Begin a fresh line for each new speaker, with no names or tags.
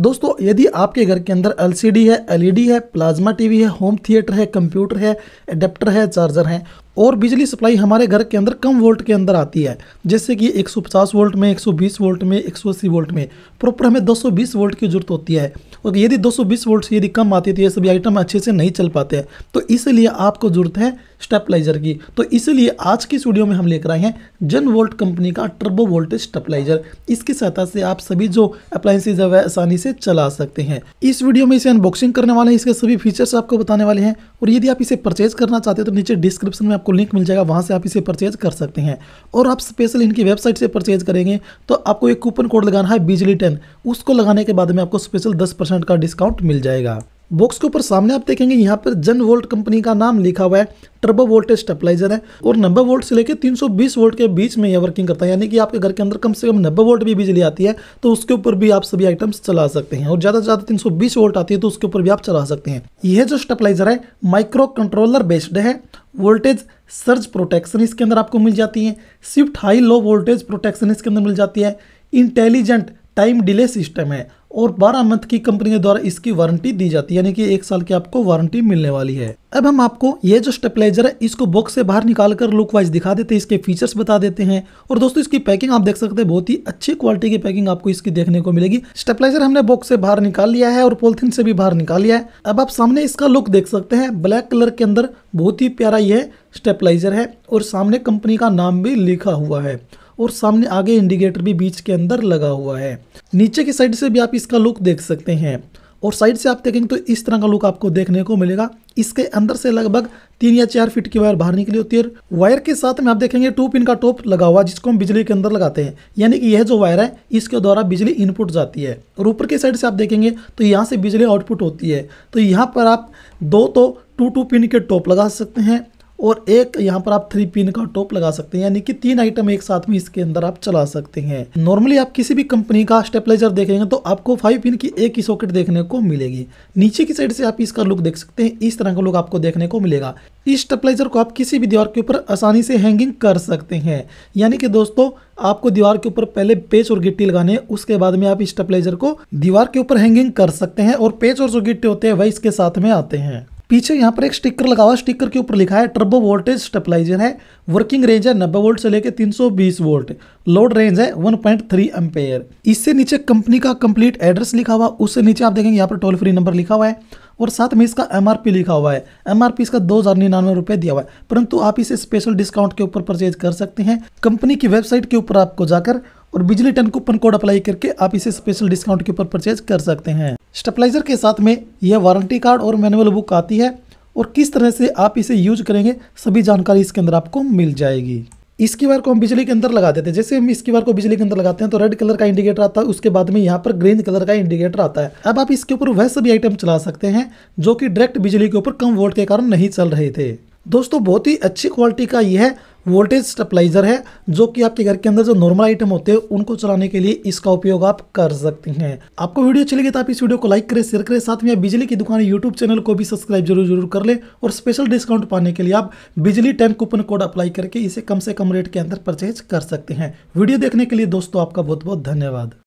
दोस्तों यदि आपके घर के अंदर एलसीडी है एलईडी e है प्लाज्मा टीवी है होम थिएटर है कंप्यूटर है एडेप्टर है चार्जर है और बिजली सप्लाई हमारे घर के अंदर कम वोल्ट के अंदर आती है जैसे कि 150 वोल्ट में 120 वोल्ट में 180 वोल्ट में प्रॉपर हमें 220 वोल्ट की ज़रूरत होती है और यदि 220 वोल्ट से यदि कम आती है तो ये सभी आइटम अच्छे से नहीं चल पाते हैं तो इसलिए आपको ज़रूरत है स्टेपलाइजर की तो इसलिए आज की स्टूडियो में हम लेकर आए हैं जन वोल्ट कंपनी का ट्रबो वोल्टेज स्टेपलाइजर इसकी सहायता से आप सभी जो अप्लाइंसेज है वह आसानी से चला सकते हैं इस वीडियो में इसे अनबॉक्सिंग करने वाले हैं इसके सभी फीचर्स आपको बताने वाले हैं और यदि आप इसे परचेज करना चाहते हो तो नीचे डिस्क्रिप्शन में आपको लिंक मिल जाएगा वहाँ से आप इसे परचेज कर सकते हैं और आप स्पेशल इनकी वेबसाइट से परचेज करेंगे तो आपको एक कूपन कोड लगाना है बिजली टेन उसको लगाने के बाद में आपको स्पेशल दस परसेंट का डिस्काउंट मिल जाएगा बॉक्स के ऊपर सामने आप देखेंगे यहाँ पर जन वोल्ट कंपनी का नाम लिखा हुआ है टर्बो वोल्टेज स्टेपलाइजर है और 90 वोल्ट से लेकर 320 वोल्ट के बीच में यह वर्किंग करता है यानी कि आपके घर के अंदर कम से कम 90 वोल्ट भी बिजली आती है तो उसके ऊपर भी आप सभी आइटम्स चला सकते हैं और ज़्यादा से ज़्यादा तीन वोल्ट आती है तो उसके ऊपर भी आप चला सकते हैं यह जो स्टेपलाइजर है माइक्रो कंट्रोलर बेस्ड है वोल्टेज सर्ज प्रोटेक्शन इसके अंदर आपको मिल जाती है swift high low voltage protection इसके अंदर मिल जाती है इंटेलिजेंट टाइम डिले सिस्टम है और 12 मंथ की कंपनी के द्वारा इसकी वारंटी दी जाती है यानी कि एक साल की आपको वारंटी मिलने वाली है अब हम आपको ये जो स्टेपलाइजर है इसको बॉक्स से बाहर निकाल कर लुक वाइज दिखा देते हैं इसके फीचर्स बता देते हैं और दोस्तों इसकी पैकिंग आप देख सकते हैं बहुत ही अच्छी क्वालिटी की पैकिंग आपको इसकी देखने को मिलेगी स्टेपलाइजर हमने बॉक्स से बाहर निकाल लिया है और पोलिथिन से भी बाहर निकाल लिया है अब आप सामने इसका लुक देख सकते हैं ब्लैक कलर के अंदर बहुत ही प्यारा यह स्टेपलाइजर है और सामने कंपनी का नाम भी लिखा हुआ है और सामने आगे इंडिकेटर भी बीच के अंदर लगा हुआ है नीचे की साइड से भी आप इसका लुक देख सकते हैं और साइड से आप देखेंगे तो इस तरह का लुक आपको देखने को मिलेगा इसके अंदर से लगभग तीन या चार फीट की वायर बाहर निकली होती है वायर के साथ में आप देखेंगे टू पिन का टॉप लगा हुआ जिसको हम बिजली के अंदर लगाते हैं यानी कि यह जो वायर है इसके द्वारा बिजली इनपुट जाती है और ऊपर के साइड से आप देखेंगे तो यहाँ से बिजली आउटपुट होती है तो यहाँ पर आप दो तो टू टू पिन के टॉप लगा सकते हैं और एक यहाँ पर आप थ्री पिन का टॉप लगा सकते हैं यानी कि तीन आइटम एक साथ में इसके अंदर आप चला सकते हैं नॉर्मली आप किसी भी कंपनी का स्टेपलाइजर देखेंगे तो आपको फाइव पिन की एक ही सॉकेट देखने को मिलेगी नीचे की साइड से आप इसका लुक देख सकते हैं इस तरह का लुक आपको देखने को मिलेगा इस स्टेपलाइजर को आप किसी भी दीवार के ऊपर आसानी से हैंगिंग कर सकते हैं यानी कि दोस्तों आपको दीवार के ऊपर पहले पेच और गिट्टी लगाने उसके बाद में आप स्टेपलाइजर को दीवार के ऊपर हैंगिंग कर सकते हैं और पेच और जो गिट्टी होते हैं वह इसके साथ में आते हैं पीछे यहाँ पर एक स्टिकर लगा हुआ है स्टिकर के ऊपर लिखा है टर्बो वोल्टेज स्टेपलाइजर है वर्किंग रेंज है नब्बे वोल्ट से लेकर 320 वोल्ट लोड रेंज है 1.3 पॉइंट इससे नीचे कंपनी का कंप्लीट एड्रेस लिखा हुआ उससे नीचे आप देखेंगे यहाँ पर टोल फ्री नंबर लिखा हुआ है और साथ में इसका एम लिखा हुआ है एम इसका दो हज़ार निन्यानवे रुपए दिया हुआ है परंतु आप इसे स्पेशल डिस्काउंट के ऊपर परचेज कर सकते हैं कंपनी की वेबसाइट के ऊपर आपको जाकर और बिजली टन कूपन कोड अप्लाई करके आप इसे स्पेशल डिस्काउंट के ऊपर परचेज कर सकते हैं स्टेपलाइजर के साथ में यह वारंटी कार्ड और मैनुअल बुक आती है और किस तरह से आप इसे यूज करेंगे सभी जानकारी इसके अंदर आपको मिल जाएगी इसकी वायर को हम बिजली के अंदर लगा देते हैं जैसे हम इसकी वायर को बिजली के अंदर लगाते हैं तो रेड कलर का इंडिकेटर आता है उसके बाद में यहाँ पर ग्रीन कलर का इंडिकेटर आता है अब आप इसके ऊपर वह सभी आइटम चला सकते हैं जो कि डायरेक्ट बिजली के ऊपर कम वोल्ट के कारण नहीं चल रहे थे दोस्तों बहुत ही अच्छी क्वालिटी का यह वोल्टेज स्टेपलाइजर है जो कि आपके घर के अंदर जो नॉर्मल आइटम होते हैं उनको चलाने के लिए इसका उपयोग आप कर सकते हैं आपको वीडियो अच्छी लगी तो आप इस वीडियो को लाइक करें शेयर करें साथ में बिजली की दुकान यूट्यूब चैनल को भी सब्सक्राइब जरूर जरूर कर लें और स्पेशल डिस्काउंट पाने के लिए आप बिजली टेन कूपन कोड अप्लाई करके इसे कम से कम रेट के अंदर परचेज कर सकते हैं वीडियो देखने के लिए दोस्तों आपका बहुत बहुत धन्यवाद